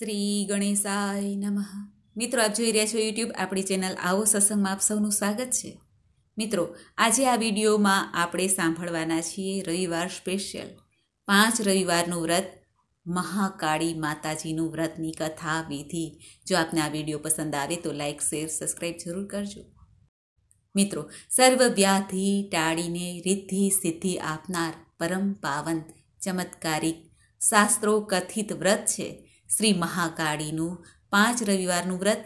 શ્રી ગણેશાય નમઃ મિત્રો આપ જોઈ રહ્યા છો યુટ્યુબ આપણી ચેનલ આવો સત્સંગમાં આપ સૌનું સ્વાગત છે મિત્રો આજે આ વિડીયોમાં આપણે સાંભળવાના છીએ રવિવાર સ્પેશિયલ પાંચ રવિવારનું વ્રત મહાકાળી માતાજીનું વ્રતની કથા વિધિ જો આપને આ વિડીયો પસંદ આવે તો લાઇક શેર સબસ્ક્રાઈબ જરૂર કરજો મિત્રો સર્વ વ્યાધિ ટાળીને રિદ્ધિ સિદ્ધિ આપનાર પરમ પાવન ચમત્કારિક શાસ્ત્રો કથિત વ્રત છે શ્રી મહાકાળીનું પાંચ રવિવારનું વ્રત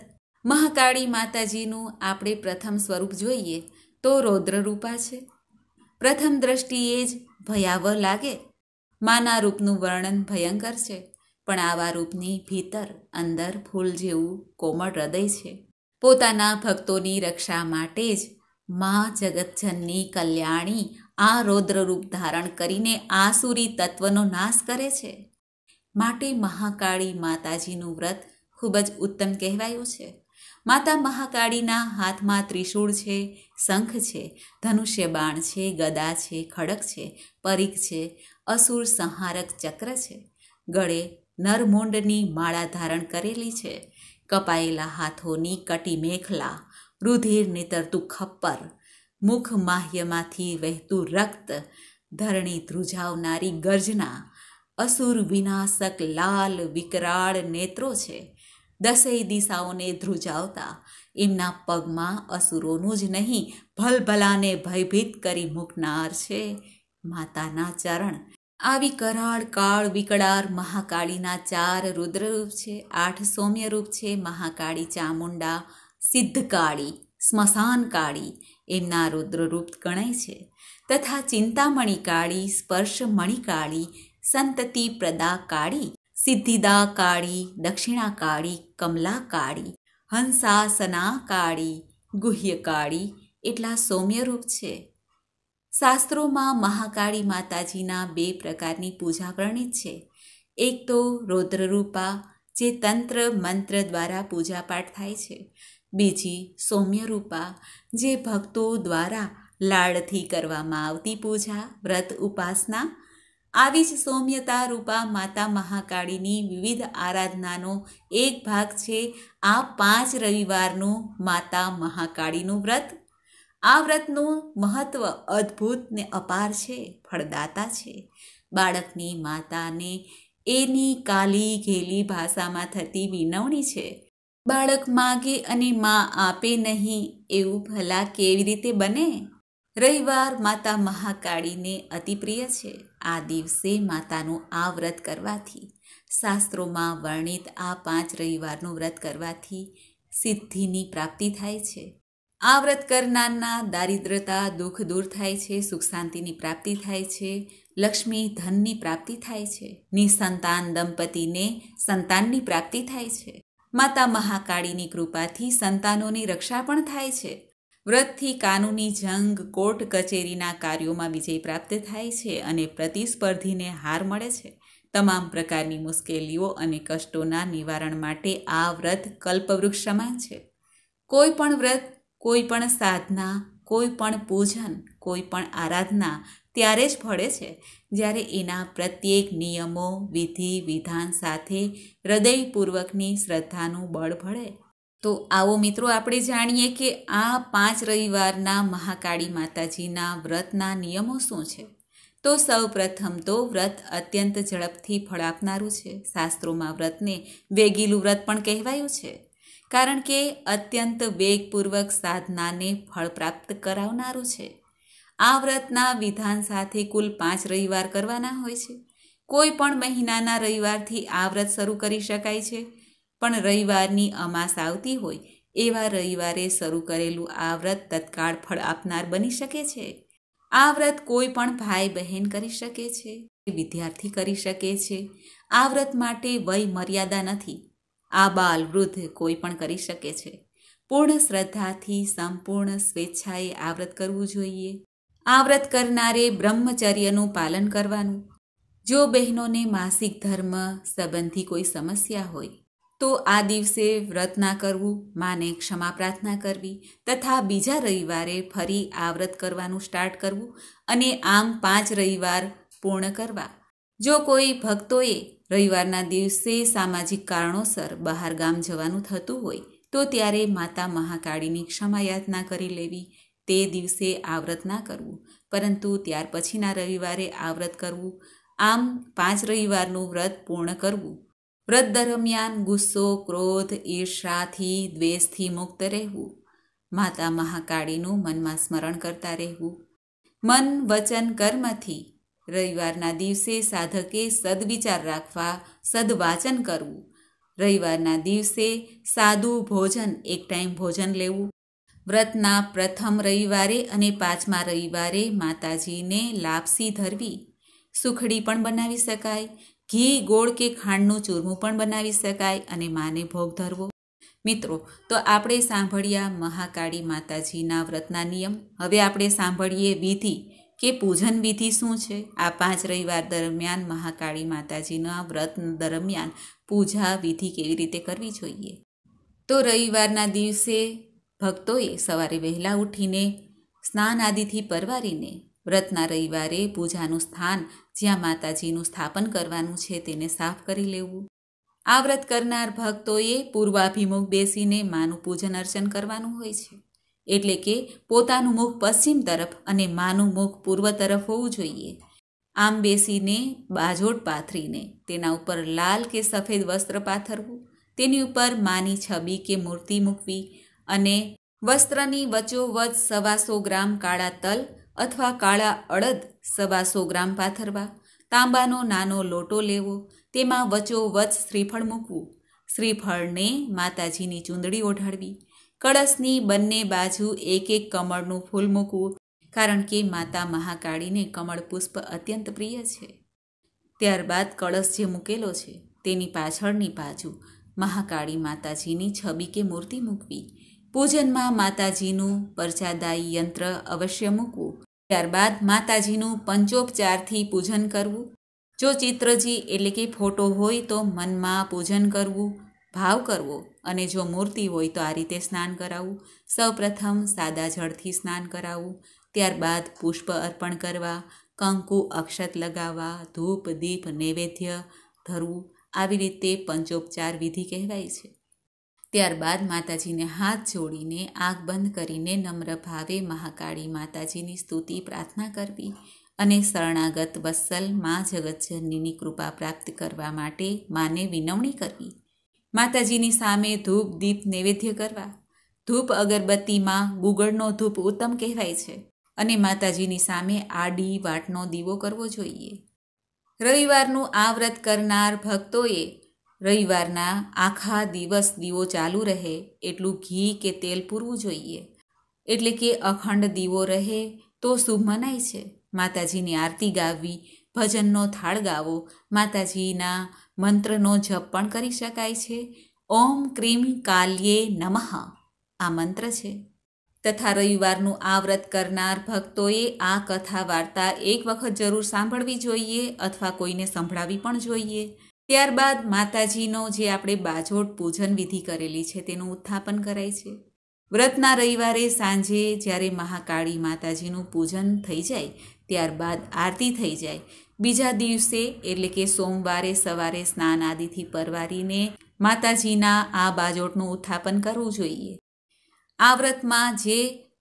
મહાકાળી માતાજીનું આપણે પ્રથમ સ્વરૂપ જોઈએ તો રૌદ્રરૂપા છે પ્રથમ દ્રષ્ટિએ જ ભયાવહ લાગે માના રૂપનું વર્ણન ભયંકર છે પણ આવા રૂપની ભીતર અંદર ફૂલ જેવું કોમળ હૃદય છે પોતાના ભક્તોની રક્ષા માટે જ મા જગતજનની કલ્યાણી આ રૌદ્રરૂપ ધારણ કરીને આસુરી તત્વનો નાશ કરે છે માટે મહાકાળી માતાજીનું વ્રત ખૂબ જ ઉત્તમ કહેવાયું છે માતા મહાકાળીના હાથમાં ત્રિશૂળ છે શંખ છે ધનુષ્ય બાણ છે ગદા છે ખડક છે પરિક છે અસુર સંહારક ચક્ર છે ગળે નરમુંડની માળા ધારણ કરેલી છે કપાયેલા હાથોની કટી મેખલા રુધિર નીતરતું ખપ્પર મુખ માહ્યમાંથી વહેતું રક્ત ધરણી ધ્રુજાવનારી ગર્જના અસુર વિનાશક લાલ વિકરાળ નેત્રો છે દસેય દિશાઓને ધ્રુજાવતા એમના પગમાં અસુરોનું જ નહીં ભલભલાને ભયભીત કરી મૂકનાર છે માતાના ચરણ આવી કરાળ કાળ વિકળાર મહાકાળીના ચાર રુદ્રરૂપ છે આઠ સૌમ્ય રૂપ છે મહાકાળી ચામુંડા સિદ્ધકાળી સ્મશાન કાળી એમના રુદ્રરૂપ ગણાય છે તથા ચિંતામણી કાળી સ્પર્શમણી કાળી સંતતિ પ્રદા કાળી સિદ્ધિદા કાળી દક્ષિણા કાળી કમલા કાળી હંસાસના કાળી ગુહ્ય કાળી એટલા સૌમ્યરૂપ છે શાસ્ત્રોમાં મહાકાળી માતાજીના બે પ્રકારની પૂજા વર્ણિત છે એક તો રૌદ્રરૂપા જે તંત્ર મંત્ર દ્વારા પૂજાપાઠ થાય છે બીજી સૌમ્ય રૂપા જે ભક્તો દ્વારા લાડથી કરવામાં આવતી પૂજા વ્રત ઉપાસના આવી જ સૌમ્યતા રૂપા માતા મહાકાળીની વિવિધ આરાધનાનો એક ભાગ છે આ પાંચ રવિવારનું માતા મહાકાળીનું વ્રત આ વ્રતનું મહત્ત્વ અદ્ભુત ને અપાર છે ફળદાતા છે બાળકની માતાને એની કાલી ઘેલી ભાષામાં થતી વિનવણી છે બાળક માગે અને મા આપે નહીં એવું ભલા કેવી રીતે બને રવિવાર માતા મહાકાળીને અતિપ્રિય છે આ દિવસે માતાનું આ વ્રત કરવાથી શાસ્ત્રોમાં વર્ણિત આ પાંચ રવિવારનું વ્રત કરવાથી સિદ્ધિની પ્રાપ્તિ થાય છે આ વ્રત કરનારના દારિદ્રતા દુઃખ દૂર થાય છે સુખ શાંતિની પ્રાપ્તિ થાય છે લક્ષ્મી ધનની પ્રાપ્તિ થાય છે નિસંતાન દંપતીને સંતાનની પ્રાપ્તિ થાય છે માતા મહાકાળીની કૃપાથી સંતાનોની રક્ષા પણ થાય છે વ્રતથી કાનૂની જંગ કોર્ટ કચેરીના કાર્યોમાં વિજય પ્રાપ્ત થાય છે અને પ્રતિસ્પર્ધીને હાર મળે છે તમામ પ્રકારની મુશ્કેલીઓ અને કષ્ટોના નિવારણ માટે આ વ્રત કલ્પવૃક્ષ સમાન છે કોઈ પણ વ્રત કોઈ પણ સાધના કોઈ પણ પૂજન કોઈ પણ આરાધના ત્યારે જ ફળે છે જ્યારે એના પ્રત્યેક નિયમો વિધિ વિધાન સાથે હૃદયપૂર્વકની શ્રદ્ધાનું બળ ભળે તો આવો મિત્રો આપણે જાણીએ કે આ પાંચ રવિવારના મહાકાળી માતાજીના વ્રતના નિયમો શું છે તો સૌ પ્રથમ તો વ્રત અત્યંત ઝડપથી ફળ આપનારું છે શાસ્ત્રોમાં વ્રતને વેગીલું વ્રત પણ કહેવાયું છે કારણ કે અત્યંત વેગપૂર્વક સાધનાને ફળ પ્રાપ્ત કરાવનારું છે આ વ્રતના વિધાન સાથે કુલ પાંચ રવિવાર કરવાના હોય છે કોઈ પણ મહિનાના રવિવારથી આ વ્રત શરૂ કરી શકાય છે પણ રવિવારની અમાસ આવતી હોય એવા રવિવારે શરૂ કરેલું આ વ્રત તત્કાળ ફળ આપનાર બની શકે છે આ વ્રત કોઈ પણ ભાઈ બહેન કરી શકે છે વિદ્યાર્થી કરી શકે છે આ વ્રત માટે વય મર્યાદા નથી આ બાલ વૃદ્ધ કોઈ પણ કરી શકે છે પૂર્ણ શ્રદ્ધાથી સંપૂર્ણ સ્વેચ્છાએ આ વ્રત કરવું જોઈએ આ વ્રત કરનારે બ્રહ્મચર્યનું પાલન કરવાનું જો બહેનોને માસિક ધર્મ સંબંધી કોઈ સમસ્યા હોય તો આ દિવસે વ્રત ના કરવું માને ક્ષમા પ્રાર્થના કરવી તથા બીજા રવિવારે ફરી આ વ્રત કરવાનું સ્ટાર્ટ કરવું અને આમ પાંચ રવિવાર પૂર્ણ કરવા જો કોઈ ભક્તોએ રવિવારના દિવસે સામાજિક કારણોસર બહાર ગામ જવાનું થતું હોય તો ત્યારે માતા મહાકાળીની ક્ષમા યાચના કરી લેવી તે દિવસે આ વ્રત ના કરવું પરંતુ ત્યાર પછીના રવિવારે આ વ્રત કરવું આમ પાંચ રવિવારનું વ્રત પૂર્ણ કરવું વ્રત દરમિયાન ગુસ્સો ક્રોધ ઈર્ષાથી દ્વેષથી મુક્ત રહેવું માતા મહાકાળીનું મનમાં સ્મરણ કરતા રહેવું મન વચન કર્મથી રવિવારના દિવસે સાધકે સદવિચાર રાખવા સદવાચન કરવું રવિવારના દિવસે સાદું ભોજન એક ટાઈમ ભોજન લેવું વ્રતના પ્રથમ રવિવારે અને પાંચમા રવિવારે માતાજીને લાપસી ધરવી સુખડી પણ બનાવી શકાય ઘી ગોળ કે ખાંડનું ચૂરમું પણ બનાવી શકાય અને માને ભોગ ધરવો મિત્રો તો આપણે સાંભળ્યા મહાકાળી માતાજીના વ્રતના નિયમ હવે આપણે સાંભળીએ વિધિ કે પૂજન વિધિ શું છે આ પાંચ રવિવાર દરમિયાન મહાકાળી માતાજીના વ્રત દરમિયાન પૂજા વિધિ કેવી રીતે કરવી જોઈએ તો રવિવારના દિવસે ભક્તોએ સવારે વહેલા ઉઠીને સ્નાન આદિથી પરવારીને વ્રતના રવિવારે પૂજાનું સ્થાન જ્યાં માતાજીનું સ્થાપન કરવાનું છે તેને સાફ કરી લેવું આ વ્રત કરનાર ભક્તોએ પૂર્વાભિમુખ બેસીને માનું પૂજન અર્ચન કરવાનું હોય છે એટલે કે પોતાનું મુખ પશ્ચિમ તરફ અને માનું મુખ પૂર્વ તરફ હોવું જોઈએ આમ બેસીને બાજોટ પાથરીને તેના ઉપર લાલ કે સફેદ વસ્ત્ર પાથરવું તેની ઉપર માની છબી કે મૂર્તિ મૂકવી અને વસ્ત્રની વચોવચ સવાસો ગ્રામ કાળા તલ અથવા કાળા અડદ સવાસો ગ્રામ પાથરવા તાંબાનો નાનો લોટો લેવો તેમાં વચોવચ શ્રીફળ મૂકવું શ્રીફળને માતાજીની ચૂંદડી ઓઢાડવી કળશની બંને બાજુ એક એક કમળનું ફૂલ મૂકવું કારણ કે માતા મહાકાળીને કમળ પુષ્પ અત્યંત પ્રિય છે ત્યારબાદ કળશ જે મૂકેલો છે તેની પાછળની બાજુ મહાકાળી માતાજીની છબી કે મૂર્તિ મૂકવી પૂજનમાં માતાજીનું પરચાદાયી યંત્ર અવશ્ય મૂકવું ત્યારબાદ માતાજીનું પંચોપચારથી પૂજન કરવું જો ચિત્રજી એટલે કે ફોટો હોય તો મનમાં પૂજન કરવું ભાવ કરવો અને જો મૂર્તિ હોય તો આ રીતે સ્નાન કરાવવું સૌપ્રથમ સાદા જળથી સ્નાન કરાવવું ત્યારબાદ પુષ્પ અર્પણ કરવા કંકુ અક્ષત લગાવવા ધૂપ દીપ નૈવેદ્ય ધરવું આવી રીતે પંચોપચાર વિધિ કહેવાય છે ત્યારબાદ માતાજીને હાથ જોડીને આંખ બંધ કરીને નમ્ર ભાવે મહાકાળી માતાજીની સ્તુતિ પ્રાર્થના કરવી અને શરણાગત વત્સલ મા જગતજનનીની કૃપા પ્રાપ્ત કરવા માટે માને વિનવણી કરવી માતાજીની સામે ધૂપ દીપ નૈવેદ્ય કરવા ધૂપ અગરબત્તીમાં ગુગળનો ધૂપ ઉત્તમ કહેવાય છે અને માતાજીની સામે આડી વાટનો દીવો કરવો જોઈએ રવિવારનું આ વ્રત કરનાર ભક્તોએ રવિવારના આખા દિવસ દીવો ચાલુ રહે એટલું ઘી કે તેલ પૂરવું જોઈએ એટલે કે અખંડ દીવો રહે તો શુભ મનાય છે માતાજીની આરતી ગાવી ભજનનો થાળ ગાવો માતાજીના મંત્રનો જપ પણ કરી શકાય છે ઓમ ક્રીમ કાલ્યે નમઃ આ મંત્ર છે તથા રવિવારનું આ વ્રત કરનાર ભક્તોએ આ કથા વાર્તા એક વખત જરૂર સાંભળવી જોઈએ અથવા કોઈને સંભળાવી પણ જોઈએ ત્યારબાદ માતાજીનો જે આપણે બાજોટ પૂજન વિધિ કરેલી છે તેનું ઉત્થાપન કરાય છે વ્રતના રવિવારે સાંજે જ્યારે મહાકાળી માતાજીનું પૂજન થઈ જાય ત્યારબાદ આરતી થઈ જાય બીજા દિવસે એટલે કે સોમવારે સવારે સ્નાન આદિથી પરવારીને માતાજીના આ બાજોટનું ઉત્થાપન કરવું જોઈએ આ વ્રતમાં જે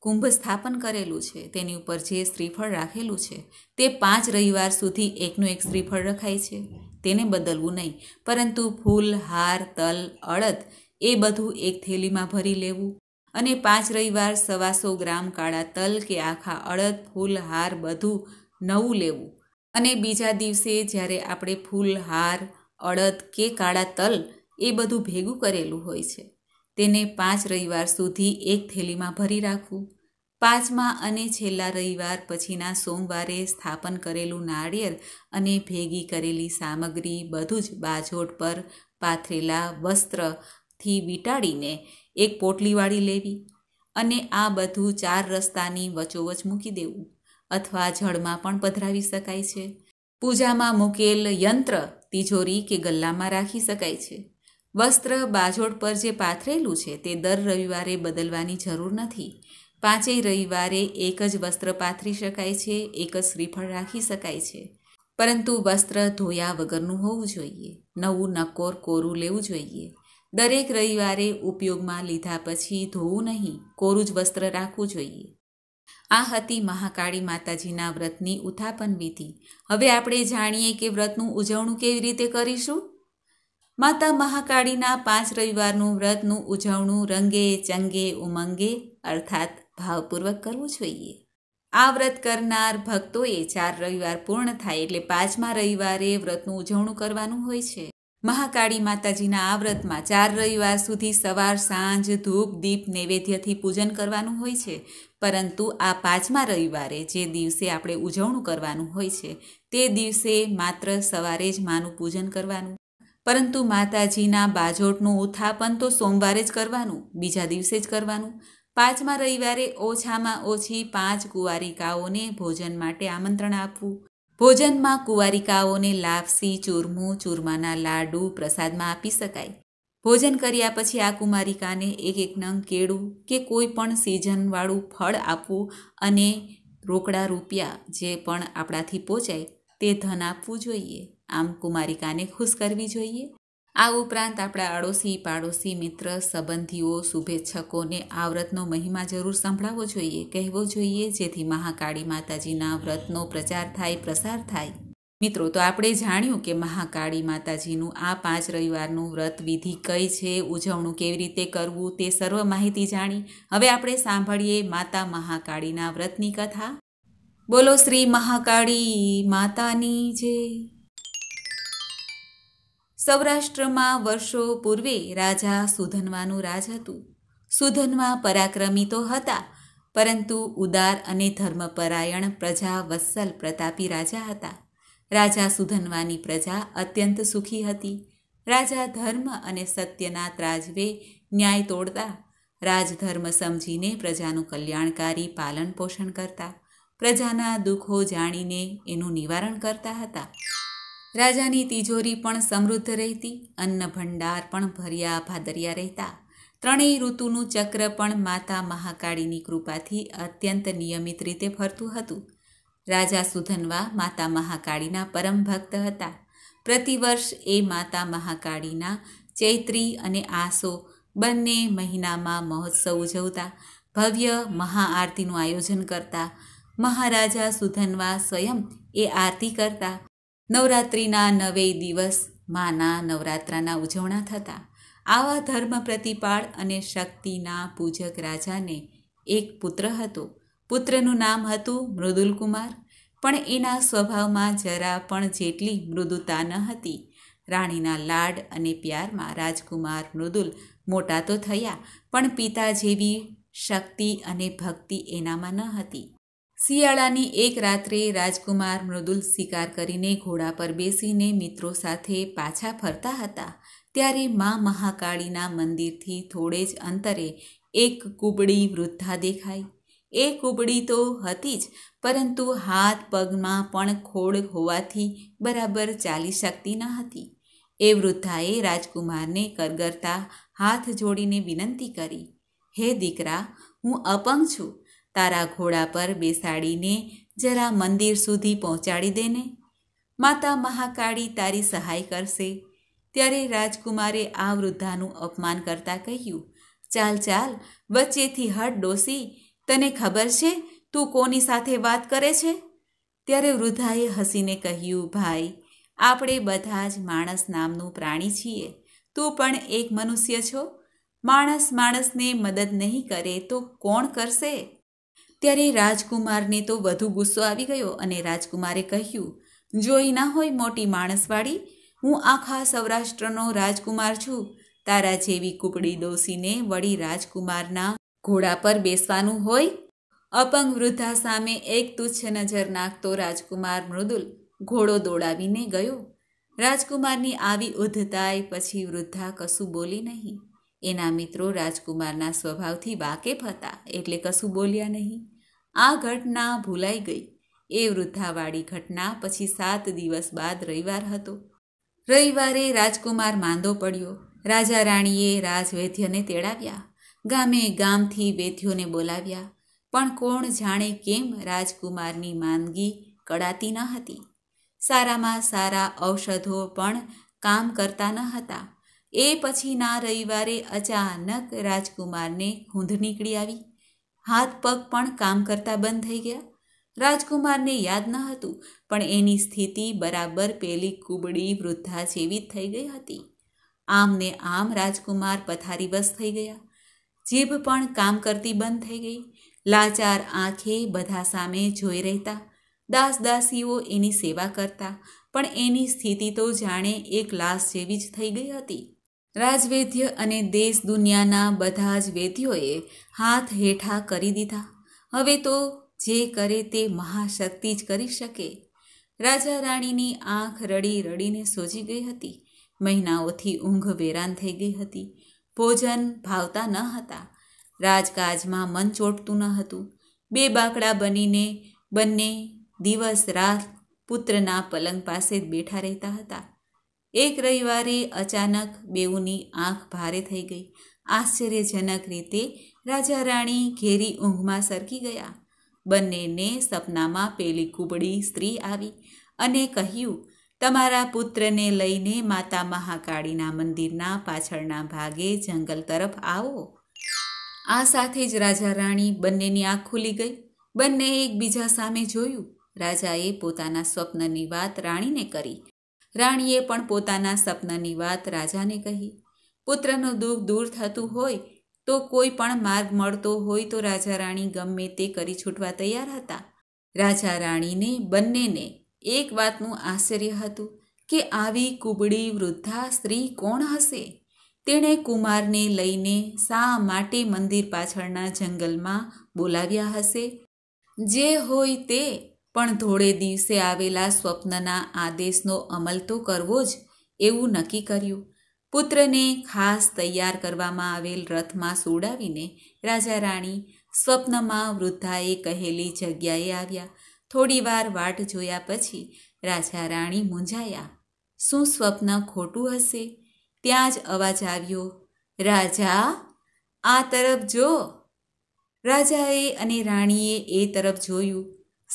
કુંભ સ્થાપન કરેલું છે તેની ઉપર જે શ્રીફળ રાખેલું છે તે પાંચ રવિવાર સુધી એકનું એક શ્રીફળ રખાય છે તેને બદલવું નહીં પરંતુ ફૂલ હાર તલ અડદ એ બધું એક થેલીમાં ભરી લેવું અને પાંચ રવિવાર સવાસો ગ્રામ કાળા તલ કે આખા અડદ ફૂલ હાર બધું નવું લેવું અને બીજા દિવસે જ્યારે આપણે ફૂલ હાર અડદ કે કાળા તલ એ બધું ભેગું કરેલું હોય છે તેને પાંચ રવિવાર સુધી એક થેલીમાં ભરી રાખવું પાંચમા અને છેલ્લા રવિવાર પછીના સોમવારે સ્થાપન કરેલું નાળિયેર અને ભેગી કરેલી સામગ્રી બધું જ બાજોટ પર પાથરેલા વસ્ત્રથી વીંટાળીને એક પોટલીવાળી લેવી અને આ બધું ચાર રસ્તાની વચોવચ મૂકી દેવું અથવા જળમાં પણ પધરાવી શકાય છે પૂજામાં મૂકેલ યંત્ર તિજોરી કે ગલ્લામાં રાખી શકાય છે વસ્ત્ર બાજોટ પર જે પાથરેલું છે તે દર રવિવારે બદલવાની જરૂર નથી પાંચેય રવિવારે એક જ વસ્ત્ર પાથરી શકાય છે એક જ શ્રીફળ રાખી શકાય છે પરંતુ વસ્ત્ર ધોયા વગરનું હોવું જોઈએ નવું નકોર કોરું લેવું જોઈએ દરેક રવિવારે ઉપયોગમાં લીધા પછી ધોવું નહીં કોરું જ વસ્ત્ર રાખવું જોઈએ આ હતી મહાકાળી માતાજીના વ્રતની ઉથાપન વિધિ હવે આપણે જાણીએ કે વ્રતનું ઉજવણું કેવી રીતે કરીશું માતા મહાકાળીના પાંચ રવિવારનું વ્રતનું ઉજવણું રંગે ચંગે ઉમંગે અર્થાત ભાવપૂર્વક કરવું જોઈએ આ વ્રત કરનાર ભક્તોએ ચાર રવિવાર પૂર્ણ થાય એટલે પાંચમા રવિવારે વ્રતનું ઉજવણું કરવાનું હોય છે મહાકાળી માતાજીના આ વ્રતમાં ચાર રવિવાર સુધી સવાર સાંજ ધૂપ દીપ નૈવેદ્યથી પૂજન કરવાનું હોય છે પરંતુ આ પાંચમા રવિવારે જે દિવસે આપણે ઉજવણું કરવાનું હોય છે તે દિવસે માત્ર સવારે જ માનું પૂજન કરવાનું પરંતુ માતાજીના બાજોટનું ઉત્થાપન તો સોમવારે જ કરવાનું બીજા દિવસે જ કરવાનું પાંચમા રવિવારે ઓછામાં ઓછી પાંચ કુંવારિકાઓને ભોજન માટે આમંત્રણ આપવું ભોજનમાં કુંવારિકાઓને લાપસી ચૂરમું ચૂરમાના લાડુ પ્રસાદમાં આપી શકાય ભોજન કર્યા પછી આ કુમારિકાને એક એક નંગ કેળું કે કોઈ પણ સિઝનવાળું ફળ આપવું અને રોકડા રૂપિયા જે પણ આપણાથી પહોંચાય તે ધન આપવું જોઈએ આમ કુમારિકાને ખુશ કરવી જોઈએ આ ઉપરાંત આપણા આડોશી પાડોશી મિત્ર સંબંધીઓ શુભેચ્છકોને આ વ્રતનો મહિમા જરૂર સંભળાવવો જોઈએ કહેવો જોઈએ જેથી મહાકાળી માતાજીના વ્રતનો પ્રચાર થાય પ્રસાર થાય મિત્રો તો આપણે જાણ્યું કે મહાકાળી માતાજીનું આ પાંચ રવિવારનું વ્રત વિધિ કઈ છે ઉજવણું કેવી રીતે કરવું તે સર્વ માહિતી જાણી હવે આપણે સાંભળીએ માતા મહાકાળીના વ્રતની કથા બોલો શ્રી મહાકાળી માતાની જે સૌરાષ્ટ્રમાં વર્ષો પૂર્વે રાજા સુધનવાનું રાજ હતું સુધનવા પરાક્રમી તો હતા પરંતુ ઉદાર અને ધર્મપરાયણ પ્રજા વત્સલ પ્રતાપી રાજા હતા રાજા સુધનવાની પ્રજા અત્યંત સુખી હતી રાજા ધર્મ અને સત્યના ત્રાજવે ન્યાય તોડતા રાજધર્મ સમજીને પ્રજાનું કલ્યાણકારી પાલન પોષણ કરતા પ્રજાના દુઃખો જાણીને એનું નિવારણ કરતા હતા રાજાની તિજોરી પણ સમૃદ્ધ રહેતી અન્ન ભંડાર પણ ભર્યા ભાદરિયા રહેતા ત્રણેય ઋતુનું ચક્ર પણ માતા મહાકાળીની કૃપાથી અત્યંત નિયમિત રીતે ફરતું હતું રાજા સુધનવા માતા મહાકાળીના પરમ ભક્ત હતા પ્રતિવર્ષ એ માતા મહાકાળીના ચૈત્રી અને આસો બંને મહિનામાં મહોત્સવ ઉજવતા ભવ્ય મહાઆરતીનું આયોજન કરતા મહારાજા સુધનવા સ્વયં એ આરતી કરતા નવરાત્રિના નવે દિવસ માના નવરાત્રાના ઉજવણા થતા આવા ધર્મ પ્રતિપાળ અને શક્તિના પૂજક રાજાને એક પુત્ર હતો પુત્રનું નામ હતું મૃદુલકુમાર પણ એના સ્વભાવમાં જરા પણ જેટલી મૃદુતા ન હતી રાણીના લાડ અને પ્યારમાં રાજકુમાર મૃદુલ મોટા તો થયા પણ પિતા જેવી શક્તિ અને ભક્તિ એનામાં ન હતી શિયાળાની એક રાત્રે રાજકુમાર મૃદુલ શિકાર કરીને ઘોડા પર બેસીને મિત્રો સાથે પાછા ફરતા હતા ત્યારે મા મહાકાળીના મંદિરથી થોડે જ અંતરે એક કુબડી વૃદ્ધા દેખાઈ એ કુબડી તો હતી જ પરંતુ હાથ પગમાં પણ ખોડ હોવાથી બરાબર ચાલી શકતી ન હતી એ વૃદ્ધાએ રાજકુમારને કરગરતા હાથ જોડીને વિનંતી કરી હે દીકરા હું અપંગ છું તારા ઘોડા પર બેસાડીને જરા મંદિર સુધી પહોંચાડી દેને માતા મહાકાળી તારી સહાય કરશે ત્યારે રાજકુમારે આ વૃદ્ધાનું અપમાન કરતાં કહ્યું ચાલ ચાલ વચ્ચેથી હટ ડોસી તને ખબર છે તું કોની સાથે વાત કરે છે ત્યારે વૃદ્ધાએ હસીને કહ્યું ભાઈ આપણે બધા જ માણસ નામનું પ્રાણી છીએ તું પણ એક મનુષ્ય છો માણસ માણસને મદદ નહીં કરે તો કોણ કરશે ત્યારે રાજકુમારને તો વધુ ગુસ્સો આવી ગયો અને રાજકુમારે કહ્યું જોઈ ના હોય મોટી માણસવાળી હું આખા સૌરાષ્ટ્રનો રાજકુમાર છું તારા જેવી કૂપડી ડોસીને વળી રાજકુમારના ઘોડા પર બેસવાનું હોય અપંગ વૃદ્ધા સામે એક તુચ્છ નજર નાખતો રાજકુમાર મૃદુલ ઘોડો દોડાવીને ગયો રાજકુમારની આવી ઉદ્ધતાએ પછી વૃદ્ધા કશું બોલી નહીં એના મિત્રો રાજકુમારના સ્વભાવથી વાકેફ હતા એટલે કશું બોલ્યા નહીં આ ઘટના ભૂલાઈ ગઈ એ વૃદ્ધાવાળી ઘટના પછી સાત દિવસ બાદ રવિવાર હતો રવિવારે રાજકુમાર માંદો પડ્યો રાજા રાણીએ રાજવૈદ્યને તેડાવ્યા ગામે ગામથી વૈદ્યોને બોલાવ્યા પણ કોણ જાણે કેમ રાજકુમારની માંદગી કડાતી ન હતી સારામાં સારા ઔષધો પણ કામ કરતા ન હતા એ પછીના રવિવારે અચાનક રાજકુમારને ઊંઘ નીકળી આવી હાથ પગ પણ કામ કરતા બંધ થઈ ગયા રાજકુમારને યાદ ન હતું પણ એની સ્થિતિ બરાબર પેલી કુબડી વૃદ્ધા જેવી જ થઈ ગઈ હતી આમને આમ રાજકુમાર પથારીબસ થઈ ગયા જીભ પણ કામ કરતી બંધ થઈ ગઈ લાચાર આંખે બધા સામે જોઈ રહેતા દાસ દાસીઓ એની સેવા કરતા પણ એની સ્થિતિ તો જાણે એક લાશ જેવી જ થઈ ગઈ હતી રાજવૈદ્ય અને દેશ દુનિયાના બધા જ વૈદ્યોએ હાથ હેઠા કરી દીધા હવે તો જે કરે તે મહાશક્તિ જ કરી શકે રાજા રાણીની આંખ રડી રડીને સોજી ગઈ હતી મહિનાઓથી ઊંઘ વેરાન થઈ ગઈ હતી ભોજન ભાવતા ન હતા રાજકાજમાં મન ચોટતું ન હતું બે બાકડા બનીને બંને દિવસ રાત પુત્રના પલંગ પાસે જ બેઠા રહેતા હતા એક રવિવારે અચાનક બેઉની આંખ ભારે થઈ ગઈ આશ્ચર્યજનક રીતે રાજા રાણી ઘેરી ઊંઘમાં સરકી ગયા બંનેને સપનામાં પેલી કુબડી સ્ત્રી આવી અને કહ્યું તમારા પુત્રને લઈને માતા મહાકાળીના મંદિરના પાછળના ભાગે જંગલ તરફ આવો આ સાથે જ રાજા રાણી બંનેની આંખ ખુલી ગઈ બંને એકબીજા સામે જોયું રાજાએ પોતાના સ્વપ્નની વાત રાણીને કરી રાણીએ પણ પોતાના સપનાની વાત રાજાને કહી પુત્રનું દુઃખ દૂર થતું હોય તો કોઈ પણ માર્ગ મળતો હોય તો રાજા રાણી ગમે તે કરી છૂટવા તૈયાર હતા રાજા રાણીને બંનેને એક વાતનું આશ્ચર્ય હતું કે આવી કુબડી વૃદ્ધા સ્ત્રી કોણ હશે તેણે કુમારને લઈને શા માટે મંદિર પાછળના જંગલમાં બોલાવ્યા હશે જે હોય તે પણ ધોળે દિવસે આવેલા સ્વપ્નના આદેશનો અમલ તો કરવો જ એવું નક્કી કર્યું પુત્રને ખાસ તૈયાર કરવામાં આવેલ રથમાં સોડાવીને રાજા રાણી સ્વપ્નમાં વૃદ્ધાએ કહેલી જગ્યાએ આવ્યા થોડીવાર વાટ જોયા પછી રાજા રાણી મૂંઝાયા શું સ્વપ્ન ખોટું હશે ત્યાં જ અવાજ આવ્યો રાજા આ તરફ જો રાજાએ અને રાણીએ એ તરફ જોયું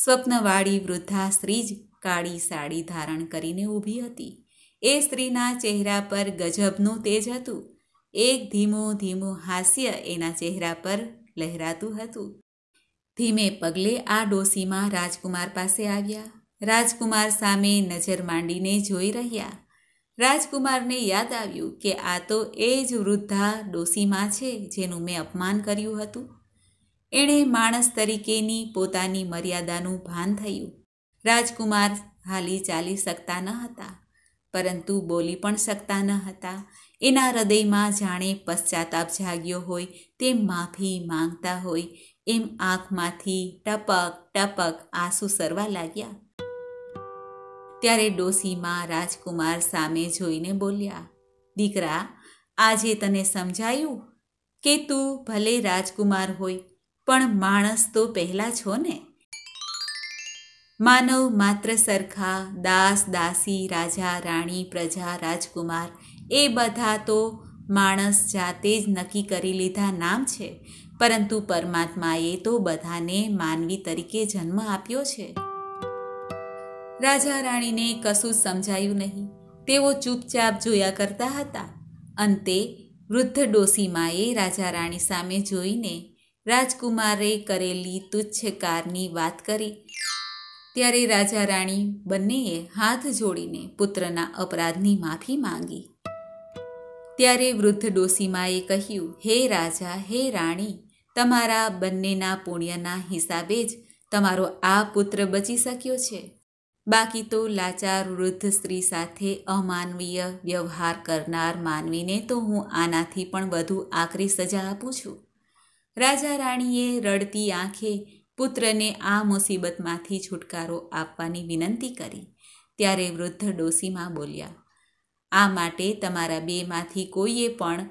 સ્વપ્નવાળી વૃદ્ધા સ્ત્રી જ કાળી સાડી ધારણ કરીને ઊભી હતી એ સ્ત્રીના ચહેરા પર ગજબનું તેજ હતું એક ધીમો ધીમો હાસ્ય એના ચહેરા પર લહેરાતું હતું ધીમે પગલે આ ડોસીમાં રાજકુમાર પાસે આવ્યા રાજકુમાર સામે નજર માંડીને જોઈ રહ્યા રાજકુમારને યાદ આવ્યું કે આ તો એ જ વૃદ્ધા ડોસીમાં છે જેનું મેં અપમાન કર્યું હતું એણે માણસ તરીકેની પોતાની મર્યાદાનું ભાન થયું રાજકુમાર હાલી ચાલી શકતા ન હતા પરંતુ બોલી પણ શકતા ન હતા એના હૃદયમાં જાણે પશ્ચાતાપ જાગ્યો હોય તેમ માફી માંગતા હોય એમ આંખમાંથી ટપક ટપક આંસુ સરવા લાગ્યા ત્યારે ડોસીમાં રાજકુમાર સામે જોઈને બોલ્યા દીકરા આજે તને સમજાયું કે તું ભલે રાજકુમાર હોય પણ માણસ તો પહેલાં છો ને માનવ માત્ર સરખા દાસ દાસી રાજા રાણી પ્રજા રાજકુમાર એ બધા તો માણસ જાતે જ નક્કી કરી લીધા નામ છે પરંતુ પરમાત્માએ તો બધાને માનવી તરીકે જન્મ આપ્યો છે રાજા રાણીને કશું સમજાયું નહીં તેઓ ચૂપચાપ જોયા કરતા હતા અંતે વૃદ્ધ ડોસીમાએ રાજા રાણી સામે જોઈને રાજકુમારે કરેલી તુચ્છ કારની વાત કરી ત્યારે રાજા રાણી બંનેએ હાથ જોડીને પુત્રના અપરાધની માફી માંગી ત્યારે વૃદ્ધ ડોસીમાએ કહ્યું હે રાજા હે રાણી તમારા બંનેના પુણ્યના હિસાબે જ તમારો આ પુત્ર બચી શક્યો છે બાકી તો લાચાર વૃદ્ધ સ્ત્રી સાથે અમાનવીય વ્યવહાર કરનાર માનવીને તો હું આનાથી પણ વધુ આકરી સજા આપું છું રાજા રાણીએ રડતી આંખે પુત્રને આ મુસીબતમાંથી છુટકારો આપવાની વિનંતી કરી ત્યારે વૃદ્ધ ડોસીમાં બોલ્યા આ માટે તમારા બેમાંથી કોઈએ પણ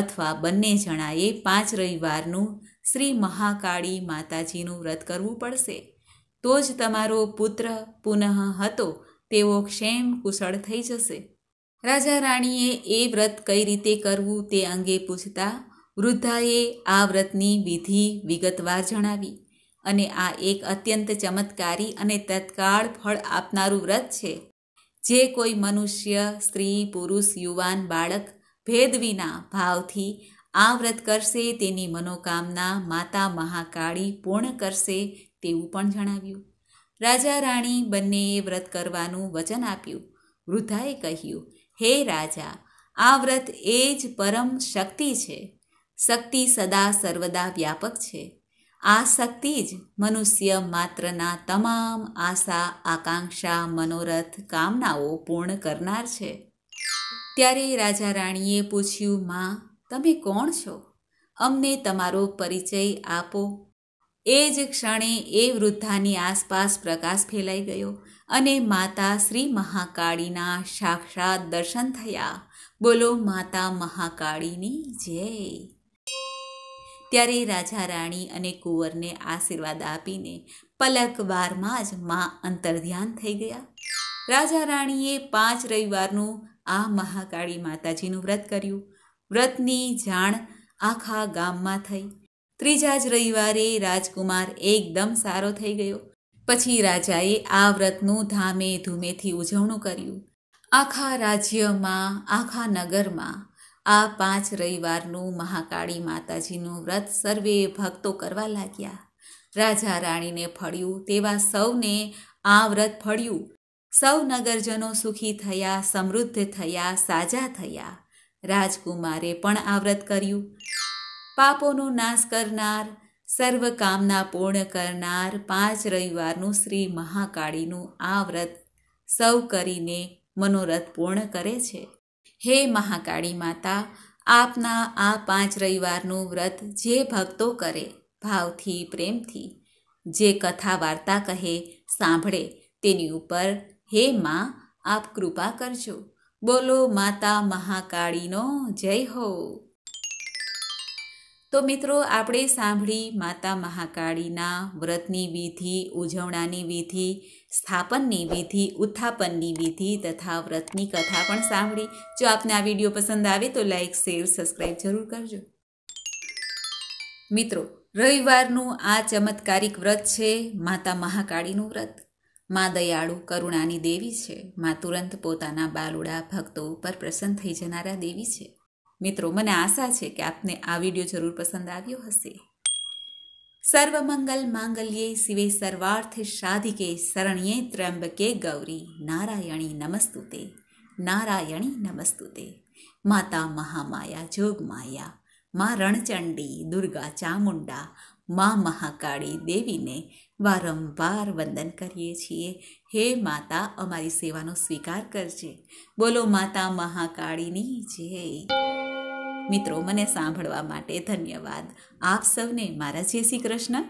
અથવા બંને જણાએ પાંચ રવિવારનું શ્રી મહાકાળી માતાજીનું વ્રત કરવું પડશે તો જ તમારો પુત્ર પુનઃ હતો તેવો ક્ષેમ કુશળ થઈ જશે રાજા રાણીએ એ વ્રત કઈ રીતે કરવું તે અંગે પૂછતા વૃદ્ધાએ આ વ્રતની વિધિ વિગતવાર જણાવી અને આ એક અત્યંત ચમત્કારી અને તત્કાળ ફળ આપનારું વ્રત છે જે કોઈ મનુષ્ય સ્ત્રી પુરુષ યુવાન બાળક ભેદ વિના ભાવથી આ વ્રત કરશે તેની મનોકામના માતા મહાકાળી પૂર્ણ કરશે તેવું પણ જણાવ્યું રાજા રાણી બંનેએ વ્રત કરવાનું વચન આપ્યું વૃદ્ધાએ કહ્યું હે રાજા આ વ્રત એ જ પરમ શક્તિ છે શક્તિ સદા સર્વદા વ્યાપક છે આ શક્તિ જ મનુષ્ય માત્રના તમામ આશા આકાંક્ષા મનોરથ કામનાઓ પૂર્ણ કરનાર છે ત્યારે રાજા રાણીએ પૂછ્યું માં તમે કોણ છો અમને તમારો પરિચય આપો એ જ ક્ષણે એ વૃદ્ધાની આસપાસ પ્રકાશ ફેલાઈ ગયો અને માતા શ્રી મહાકાળીના સાક્ષાત દર્શન થયા બોલો માતા મહાકાળીની જય ત્યારે રાજા રાણી અને કુંવરને આશીર્વાદ આપીને પલક વારમાં જ મા અંતર્ધ્યાન થઈ ગયા રાજા રાણીએ પાંચ રવિવારનું આ મહાકાળી માતાજીનું વ્રત કર્યું વ્રતની જાણ આખા ગામમાં થઈ ત્રીજા જ રવિવારે રાજકુમાર એકદમ સારો થઈ ગયો પછી રાજાએ આ વ્રતનું ધામે ધૂમેથી ઉજવણું કર્યું આખા રાજ્યમાં આખા નગરમાં આ પાંચ રવિવારનું મહાકાળી માતાજીનું વ્રત સર્વે ભક્તો કરવા લાગ્યા રાજા રાણીને ફળ્યું તેવા સૌને આ વ્રત ફળ્યું સૌ નગરજનો સુખી થયા સમૃદ્ધ થયા સાજા થયા રાજકુમારે પણ આ વ્રત કર્યું પાપોનો નાશ કરનાર સર્વ કામના પૂર્ણ કરનાર પાંચ રવિવારનું શ્રી મહાકાળીનું આ વ્રત સૌ કરીને મનોરથ પૂર્ણ કરે છે હે મહાકાળી માતા આપના આ પાંચ રવિવારનું વ્રત જે ભક્તો કરે ભાવથી પ્રેમથી જે કથા વાર્તા કહે સાંભળે તેની ઉપર હે માં આપ કૃપા કરજો બોલો માતા મહાકાળીનો જય હો તો મિત્રો આપણે સાંભળી માતા મહાકાળીના વ્રતની વિધિ ઉજવણાની વિધિ સ્થાપનની વિધિ ઉત્થાપનની વિધિ તથા વ્રતની કથા પણ સાંભળી જો આપને આ વિડીયો પસંદ આવે તો લાઇક શેર સબસ્ક્રાઈબ જરૂર કરજો મિત્રો રવિવારનું આ ચમત્કારિક વ્રત છે માતા મહાકાળીનું વ્રત મા દયાળુ કરુણાની દેવી છે મા તુરંત પોતાના બાલુડા ભક્તો ઉપર પ્રસન્ન થઈ જનારા દેવી છે મિત્રો મને આશા છે કે આપને આ વિડીયો જરૂર પસંદ આવ્યો હશે સર્વમંગલ માંગલ્યે શિવે સર્વાર્થ સાધિકે શરણ્યે ત્રંબકે ગૌરી નારાયણી નમસ્તુતે નારાયણી નમસ્તુતે માતા મહામાયા જોગમાયા મા રણચંડી દુર્ગા ચામુંડા મા મહાકાળી દેવીને વારંવાર વંદન કરીએ છીએ હે માતા અમારી સેવાનો સ્વીકાર કરજે બોલો માતા મહાકાળીની જય મિત્રો મને સાંભળવા માટે ધન્યવાદ આપ સૌને મારા જય શ્રી કૃષ્ણ